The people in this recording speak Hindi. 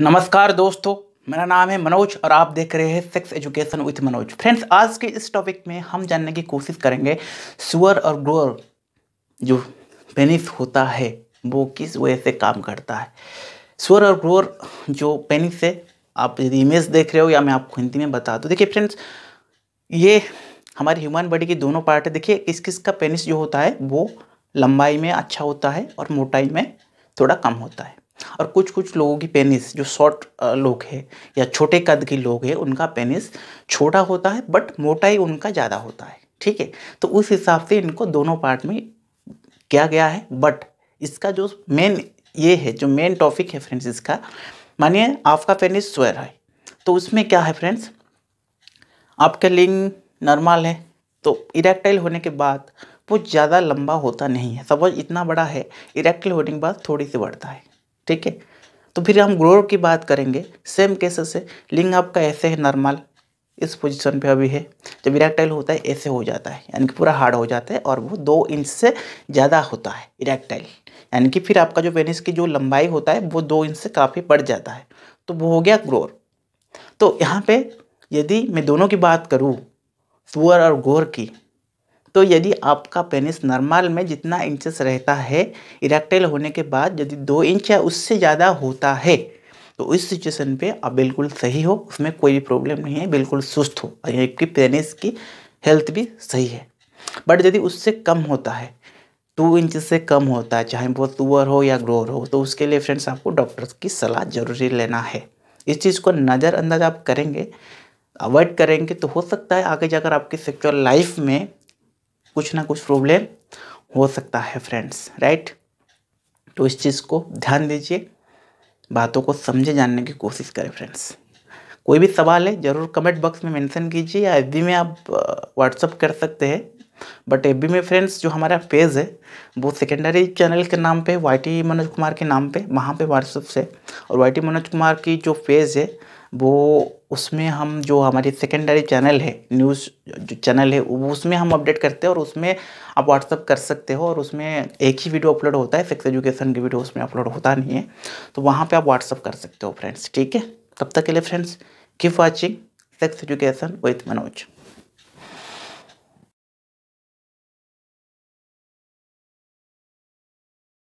नमस्कार दोस्तों मेरा नाम है मनोज और आप देख रहे हैं sex education with Manoj friends आज के इस टॉपिक में हम जानने की कोशिश करेंगे सुअर और ग्रोअर जो पेनिस होता है वो किस वजह से काम करता है सुअर और ग्रोअर जो पेनिस है आप यदि इमेज देख रहे हो या मैं आपको हिंदी में बता दूँ देखिए फ्रेंड्स ये हमारी ह्यूमन बॉडी की दोनों पार्ट है देखिए किस किस का पेनिस जो होता है वो लंबाई में अच्छा होता है और मोटाई में थोड़ा कम होता है और कुछ कुछ लोगों की पेनिस जो शॉर्ट लोग हैं या छोटे कद के लोग हैं उनका पेनिस छोटा होता है बट मोटाई उनका ज़्यादा होता है ठीक है तो उस हिसाब से इनको दोनों पार्ट में किया गया है बट इसका जो मेन ये है जो मेन टॉपिक है फ्रेंड्स इसका मानिए आपका पेनिस स्वेर है तो उसमें क्या है फ्रेंड्स आपका लिंग नॉर्मल है तो इरेक्टाइल होने के बाद वो ज़्यादा लंबा होता नहीं है सपोज इतना बड़ा है इरेक्टाइल होने के बाद थोड़ी सी बढ़ता है ठीक है तो फिर हम ग्रोर की बात करेंगे सेम केसेस से लिंग आपका ऐसे है नॉर्मल इस पोजीशन पे अभी है जब इरेक्टाइल होता है ऐसे हो जाता है यानी कि पूरा हार्ड हो जाता है और वो दो इंच से ज़्यादा होता है इरेक्टाइल यानी कि फिर आपका जो पेनिस की जो लंबाई होता है वो दो इंच से काफ़ी बढ़ जाता है तो वो हो गया ग्रोर तो यहाँ पे यदि मैं दोनों की बात करूँ सुअर और गोर की तो यदि आपका पेनिस नॉर्मल में जितना इंचेस रहता है इरेक्टाइल होने के बाद यदि दो इंच या उससे ज़्यादा होता है तो इस सिचुएशन पे आप बिल्कुल सही हो उसमें कोई भी प्रॉब्लम नहीं है बिल्कुल सुस्त हो आपकी पेनिस की हेल्थ भी सही है बट यदि उससे कम होता है टू इंच से कम होता है चाहे वो तुअर हो या ग्रोअर हो तो उसके लिए फ्रेंड्स आपको डॉक्टर की सलाह जरूरी लेना है इस चीज़ को नज़रअंदाज आप करेंगे अवॉइड करेंगे तो हो सकता है आगे जाकर आपकी सेक्चुअल लाइफ में कुछ ना कुछ प्रॉब्लम हो सकता है फ्रेंड्स राइट तो इस चीज़ को ध्यान दीजिए बातों को समझे जानने की कोशिश करें फ्रेंड्स कोई भी सवाल है ज़रूर कमेंट बॉक्स में मेंशन कीजिए या एफ में आप व्हाट्सअप कर सकते हैं बट एफ में फ्रेंड्स जो हमारा पेज है वो सेकेंडरी चैनल के नाम पे वाई मनोज कुमार के नाम पे वहाँ पे व्हाट्सअप से और वाई मनोज कुमार की जो पेज है वो उसमें हम जो हमारी सेकेंडरी चैनल है न्यूज़ जो चैनल है उसमें हम अपडेट करते हैं और उसमें आप व्हाट्सअप कर सकते हो और उसमें एक ही वीडियो अपलोड होता है सेक्स एजुकेशन की वीडियो उसमें अपलोड होता नहीं है तो वहाँ पे आप व्हाट्सअप कर सकते हो फ्रेंड्स ठीक है तब तक के लिए friends keep watching sex education with Manoj